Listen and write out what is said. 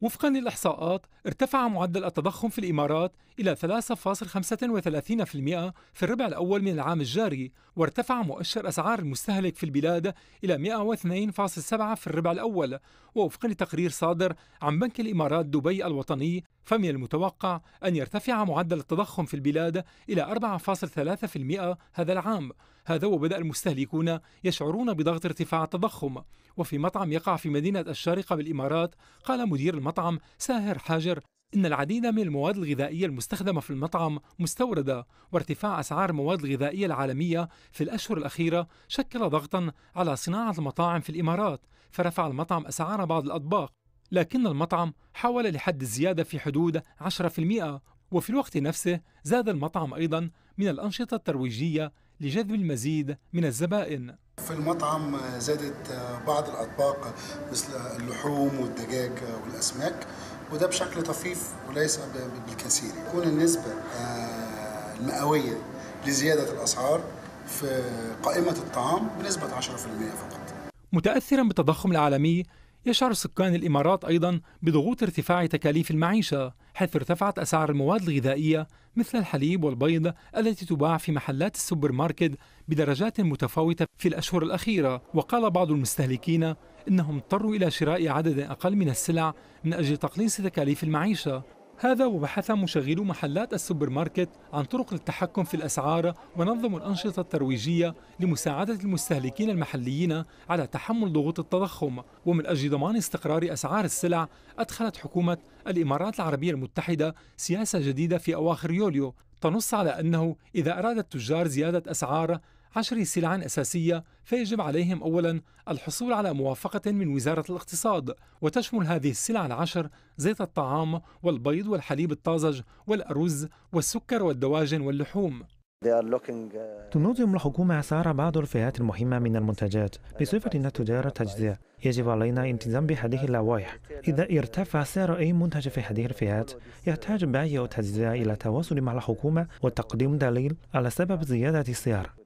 وفقا للإحصاءات ارتفع معدل التضخم في الإمارات إلى 3.35% في الربع الأول من العام الجاري وارتفع مؤشر أسعار المستهلك في البلاد إلى 102.7 في الربع الأول ووفقا لتقرير صادر عن بنك الإمارات دبي الوطني فمن المتوقع أن يرتفع معدل التضخم في البلاد إلى 4.3% هذا العام هذا وبدأ المستهلكون يشعرون بضغط ارتفاع التضخم وفي مطعم يقع في مدينة الشارقة بالإمارات قال مدير المطعم ساهر حاجر إن العديد من المواد الغذائية المستخدمة في المطعم مستوردة وارتفاع أسعار المواد الغذائية العالمية في الأشهر الأخيرة شكل ضغطا على صناعة المطاعم في الإمارات فرفع المطعم أسعار بعض الأطباق لكن المطعم حاول لحد الزيادة في حدود 10% وفي الوقت نفسه زاد المطعم أيضا من الأنشطة الترويجية لجذب المزيد من الزبائن في المطعم زادت بعض الأطباق مثل اللحوم والدجاج والأسماك وده بشكل طفيف وليس بالكثير تكون النسبة آه، المئوية لزيادة الأسعار في قائمة الطعام بنسبة 10% فقط متأثرا بالتضخم العالمي يشعر سكان الإمارات أيضا بضغوط ارتفاع تكاليف المعيشة حيث ارتفعت أسعار المواد الغذائية مثل الحليب والبيض التي تباع في محلات السوبر ماركت بدرجات متفاوتة في الأشهر الأخيرة وقال بعض المستهلكين إنهم اضطروا إلى شراء عدد أقل من السلع من أجل تقليص تكاليف المعيشة هذا وبحث مشغلو محلات السوبر ماركت عن طرق للتحكم في الأسعار ونظموا الأنشطة الترويجية لمساعدة المستهلكين المحليين على تحمل ضغوط التضخم ومن أجل ضمان استقرار أسعار السلع أدخلت حكومة الإمارات العربية المتحدة سياسة جديدة في أواخر يوليو تنص على أنه إذا أراد التجار زيادة أسعار عشر سلع أساسية فيجب عليهم أولا الحصول على موافقة من وزارة الاقتصاد وتشمل هذه السلع العشر زيت الطعام والبيض والحليب الطازج والأرز والسكر والدواجن واللحوم uh, تنظم الحكومة أسعار بعض الفئات المهمة من المنتجات أن تجار تجزئة يجب علينا الالتزام بهذه اللوائح إذا ارتفع سعر أي منتج في هذه الفئات يحتاج بائع التجزئة إلى التواصل مع الحكومة وتقديم دليل على سبب زيادة السعر